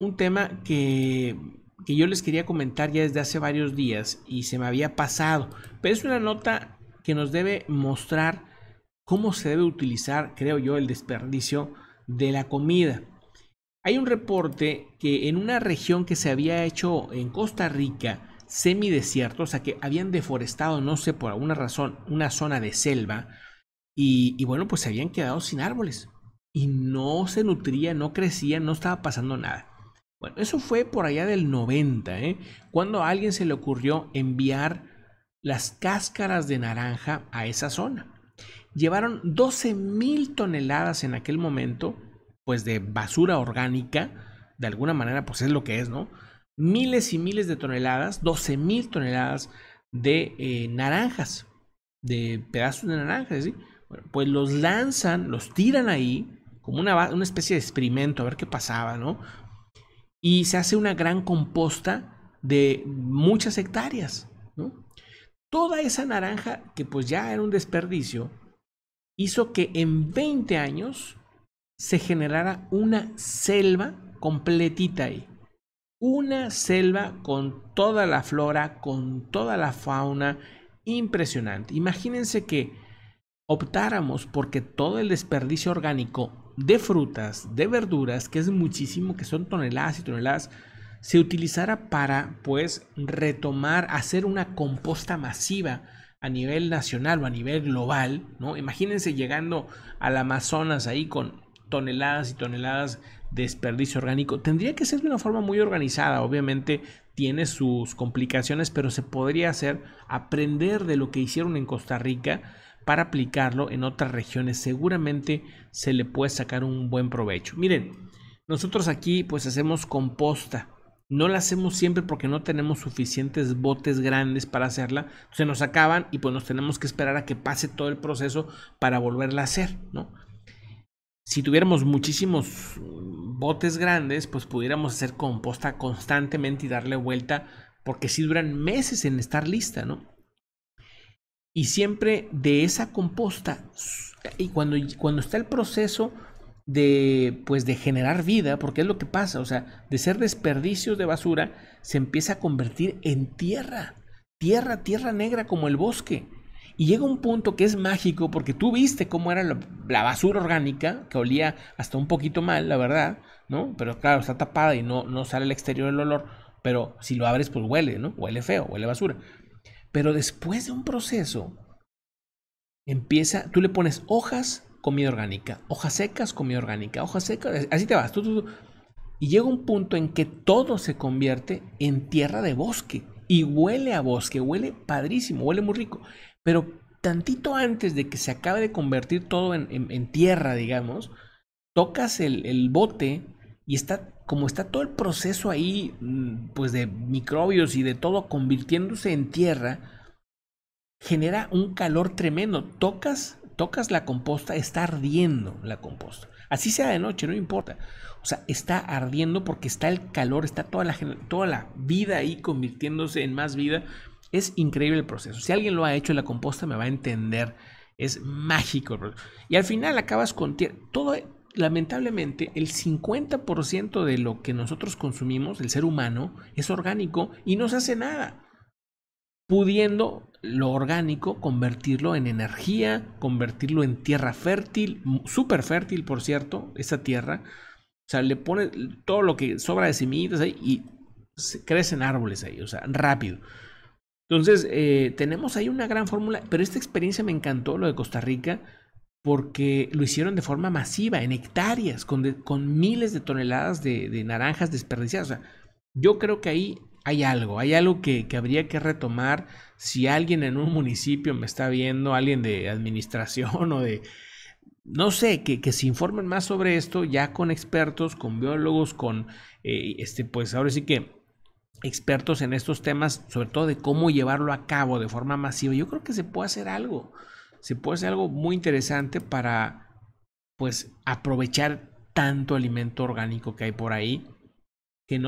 un tema que, yo les quería comentar ya desde hace varios días y se me había pasado, pero es una nota que nos debe mostrar cómo se debe utilizar, creo yo, el desperdicio de la comida. Hay un reporte que en una región que se había hecho en Costa Rica, semidesierto, o sea que habían deforestado, no sé por alguna razón, una zona de selva, y, bueno, pues se habían quedado sin árboles. Y no se nutría, no crecía, no estaba pasando nada. Bueno, eso fue por allá del 90, ¿eh? cuando a alguien se le ocurrió enviar las cáscaras de naranja a esa zona. Llevaron 12 mil toneladas en aquel momento, pues de basura orgánica, de alguna manera, pues es lo que es, ¿no? Miles y miles de toneladas, 12 mil toneladas de eh, naranjas, de pedazos de naranjas, ¿sí? pues los lanzan, los tiran ahí, como una, una, especie de experimento, a ver qué pasaba, ¿no? y se hace una gran composta de muchas hectáreas. Toda esa naranja, que pues ya era un desperdicio, hizo que en 20 años se generara una selva completita ahí. Una selva con toda la flora, con toda la fauna, impresionante. Imagínense que optáramos porque todo el desperdicio orgánico de frutas, de verduras, que es muchísimo, que son toneladas y toneladas, se utilizara para pues retomar, hacer una composta masiva a nivel nacional o a nivel global, ¿no? Imagínense llegando al Amazonas ahí con toneladas y toneladas de desperdicio orgánico. Tendría que ser de una forma muy organizada, obviamente tiene sus complicaciones, pero se podría hacer, aprender de lo que hicieron en Costa Rica para aplicarlo en otras regiones. Seguramente se le puede sacar un buen provecho. Miren, nosotros aquí pues hacemos composta. No la hacemos siempre porque no tenemos suficientes botes grandes para hacerla. Se nos acaban y pues nos tenemos que esperar a que pase todo el proceso para volverla a hacer, ¿no? Si tuviéramos muchísimos mm, botes grandes, pues pudiéramos hacer composta constantemente y darle vuelta porque si duran meses en estar lista, ¿no? y siempre de esa composta y cuando, cuando está el proceso de pues de generar vida, porque es lo que pasa, o sea, de ser desperdicios de basura se empieza a convertir en tierra, tierra, tierra negra como el bosque. Y llega un punto que es mágico porque tú viste cómo era la, basura orgánica, que olía hasta un poquito mal, la verdad, ¿no? Pero claro, está tapada y no, no sale al exterior el olor, pero si lo abres pues huele, ¿no? Huele feo, huele basura. Pero después de un proceso, empieza, tú le pones hojas, comida orgánica, hojas secas, comida orgánica, hojas secas, así te vas. Tú, Y llega un punto en que todo se convierte en tierra de bosque y huele a bosque, huele padrísimo, huele muy rico. Pero tantito antes de que se acabe de convertir todo en, tierra, digamos, tocas el bote y está como está todo el proceso ahí mm, pues de microbios y de todo convirtiéndose en tierra genera un calor tremendo tocas tocas la composta está ardiendo la composta así sea de noche no importa o sea está ardiendo porque está el calor está toda la toda la vida ahí convirtiéndose en más vida es increíble el proceso si alguien lo ha hecho la composta me va a entender es mágico. Y al final acabas con tierra. Todo, lamentablemente el 50% de lo que nosotros consumimos, el ser humano, es orgánico y no se hace nada, pudiendo lo orgánico convertirlo en energía, convertirlo en tierra fértil, súper fértil, por cierto, esa tierra. O sea, le pone todo lo que sobra de semillas ahí y crecen árboles ahí, o sea, rápido. Entonces, eh, tenemos ahí una gran fórmula, pero esta experiencia me encantó, lo de Costa Rica, porque lo hicieron de forma masiva, en hectáreas, con, con miles de toneladas de, naranjas desperdiciadas. yo creo que ahí hay algo, hay algo que, habría que retomar si alguien en un municipio me está viendo, alguien de administración o de... No sé, que, que se informen más sobre esto ya con expertos, con biólogos, con, eh, este, pues ahora sí que expertos en estos temas, sobre todo de cómo llevarlo a cabo de forma masiva. Yo creo que se puede hacer algo se puede hacer algo muy interesante para pues aprovechar tanto alimento orgánico que hay por ahí que no